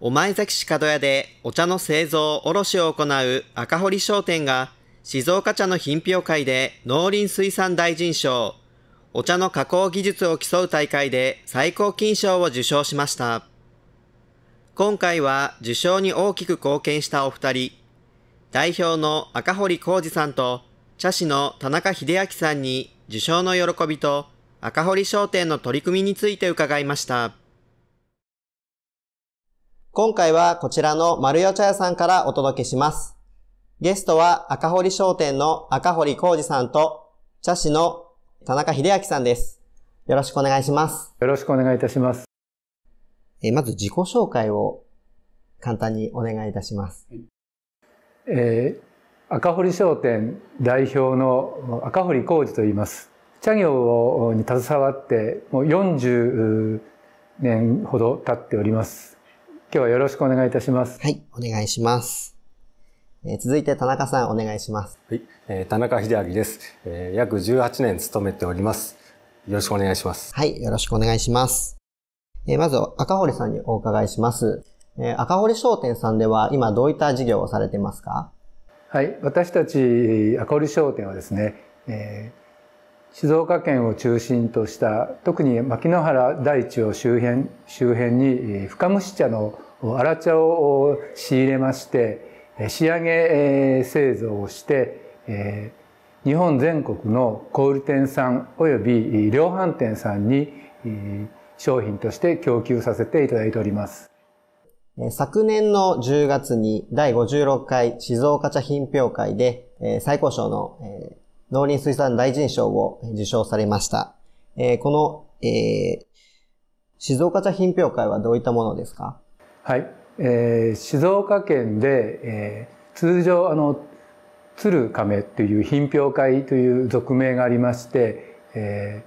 お前崎市角屋でお茶の製造、卸を行う赤堀商店が、静岡茶の品評会で農林水産大臣賞、お茶の加工技術を競う大会で最高金賞を受賞しました。今回は受賞に大きく貢献したお二人、代表の赤堀浩二さんと茶師の田中秀明さんに受賞の喜びと赤堀商店の取り組みについて伺いました。今回はこちらの丸よ茶屋さんからお届けします。ゲストは赤堀商店の赤堀浩二さんと、茶師の田中秀明さんです。よろしくお願いします。よろしくお願いいたします。えまず自己紹介を簡単にお願いいたします。えー、赤堀商店代表の赤堀浩二と言います。茶業に携わってもう40年ほど経っております。今日はよろしくお願いいたします。はい、お願いします。え続いて田中さんお願いします。はい、え田中秀明です、え約18年勤めております。よろしくお願いします。はい、よろしくお願いします。えまず赤堀さんにお伺いします。え赤堀商店さんでは今どういった事業をされてますかはい、私たち赤堀商店はですね、えー静岡県を中心とした特に牧之原大地を周辺周辺に深蒸し茶の荒茶を仕入れまして仕上げ製造をして日本全国の小売店さんおよび量販店さんに商品として供給させていただいております。昨年の10月に第56回静岡茶品評会で最高賞の農林水産大臣賞を受賞されました。えー、この、えー、静岡茶品評会はどういったものですかはい、えー、静岡県で、えー、通常あの鶴亀という品評会という俗名がありまして、え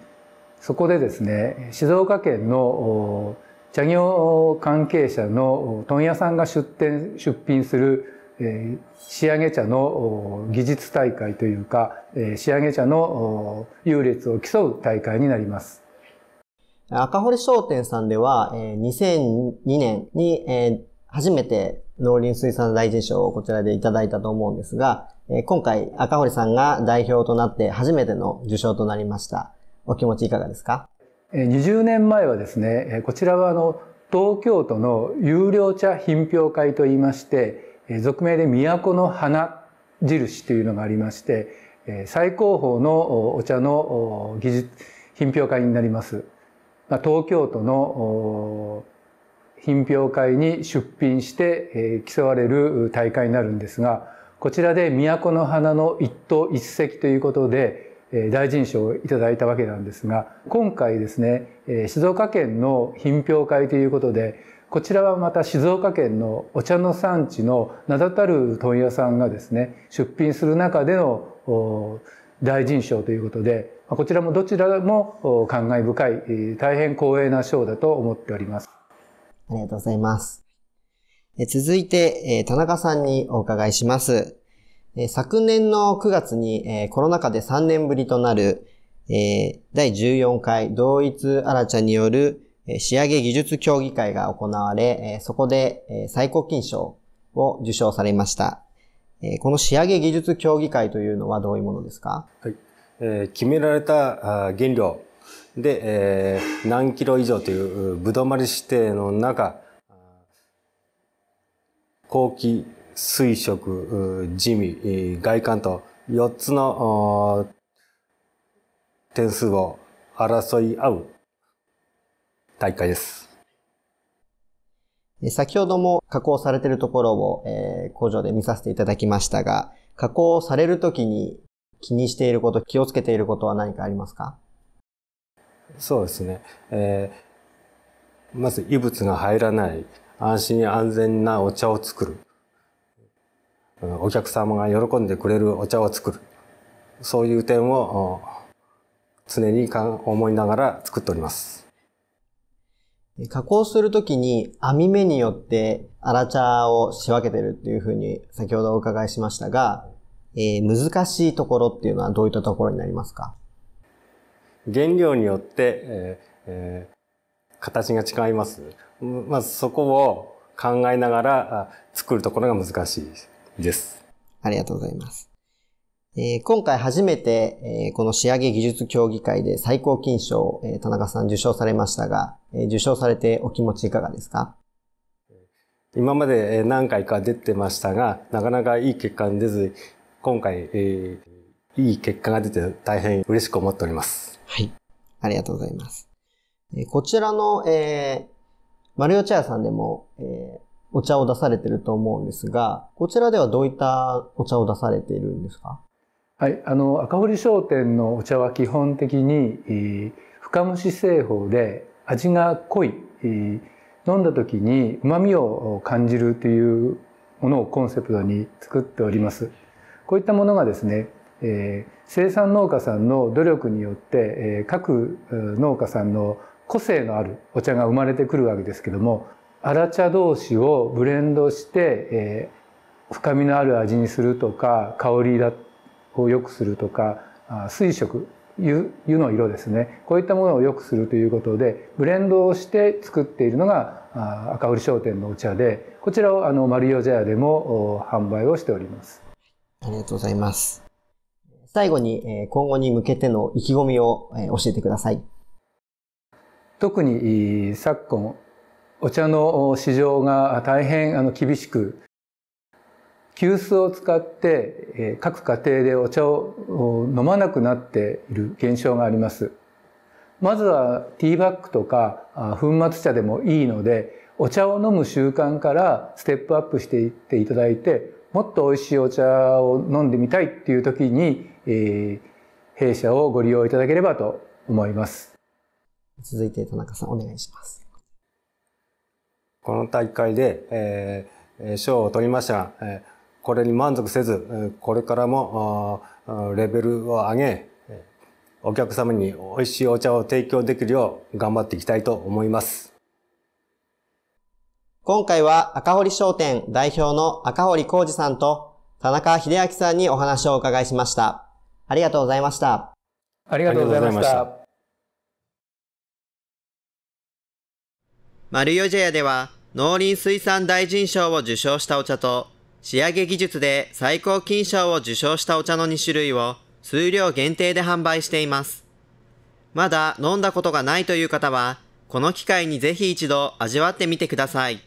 ー、そこでですね静岡県の茶業関係者の問屋さんが出店出品するえ仕上げ茶の技術大会というか、え仕上げ茶の優劣を競う大会になります。赤堀商店さんでは、え2002年に、え初めて農林水産大臣賞をこちらでいただいたと思うんですが、え今回赤堀さんが代表となって初めての受賞となりました。お気持ちいかがですか20年前はですね、こちらはあの東京都の有料茶品評会といいまして、俗名で都の花印というのがありまして、最高峰のお茶の技術、品評会になります。東京都の品評会に出品して競われる大会になるんですが、こちらで都の花の一等一石ということで、大臣賞をいただいたわけなんですが、今回ですね、静岡県の品評会ということで、こちらはまた静岡県のお茶の産地の名だたる問屋さんがですね出品する中での大臣賞ということでこちらもどちらも感慨深い大変光栄な賞だと思っております。ありがとうございます。続いて、田中さんにお伺いします。昨年の9月にコロナ禍で3年ぶりとなる第14回同一新茶による仕上げ技術協議会が行われ、そこで最高金賞を受賞されました。この仕上げ技術協議会というのはどういうものですか、はい、決められた原料で何キロ以上というぶどまり指定の中、後期、水色、地味、外観と4つの点数を争い合う大会です。先ほども加工されているところを、え工場で見させていただきましたが、加工されるときに気にしていること、気をつけていることは何かありますかそうですね。えー、まず異物が入らない、安心安全なお茶を作る。お客様が喜んでくれるお茶を作る。そういう点を常に思いながら作っております。加工するときに網目によってアラチャーを仕分けてるっていうふうに先ほどお伺いしましたが、えー、難しいところっていうのはどういったところになりますか原料によって、えーえー、形が違います。まずそこを考えながら作るところが難しいです。ありがとうございます。えー、今回初めて、えー、この仕上げ技術協議会で最高金賞、えー、田中さん受賞されましたが、え受賞されてお気持ちいかがですか今まで何回か出てましたが、なかなかいい結果に出ず、今回、えいい結果が出て大変嬉しく思っております。はい。ありがとうございます。えこちらの、えオチ茶屋さんでも、えお茶を出されてると思うんですが、こちらではどういったお茶を出されているんですかはい、あの赤堀商店のお茶は基本的に、えー、深蒸し製法で味が濃い、えー、飲んだ時に旨味を感じるというものをコンセプトに作っておりますこういったものがですね、えー、生産農家さんの努力によって、えー、各農家さんの個性のあるお茶が生まれてくるわけですけども荒茶同士をブレンドして、えー、深みのある味にするとか香りだったを良くするとか水色湯湯の色ですねこういったものを良くするということでブレンドをして作っているのが赤堀商店のお茶でこちらをあの丸四茶屋でも販売をしておりますありがとうございます最後に今後に向けての意気込みを教えてください特に昨今お茶の市場が大変あの厳しく急須を使って各家庭でお茶を飲まなくなっている現象があります。まずはティーバッグとか粉末茶でもいいのでお茶を飲む習慣からステップアップしていっていただいてもっと美味しいお茶を飲んでみたいっていう時に、えー、弊社をご利用いただければと思います。続いて田中さんお願いします。この大会で、えー、賞を取りました。えーこれに満足せず、これからもレベルを上げ、お客様に美味しいお茶を提供できるよう頑張っていきたいと思います。今回は赤堀商店代表の赤堀浩二さんと田中秀明さんにお話をお伺いしました。ありがとうございました。ありがとうございました。マルヨジェヤでは農林水産大臣賞を受賞したお茶と仕上げ技術で最高金賞を受賞したお茶の2種類を数量限定で販売しています。まだ飲んだことがないという方は、この機会にぜひ一度味わってみてください。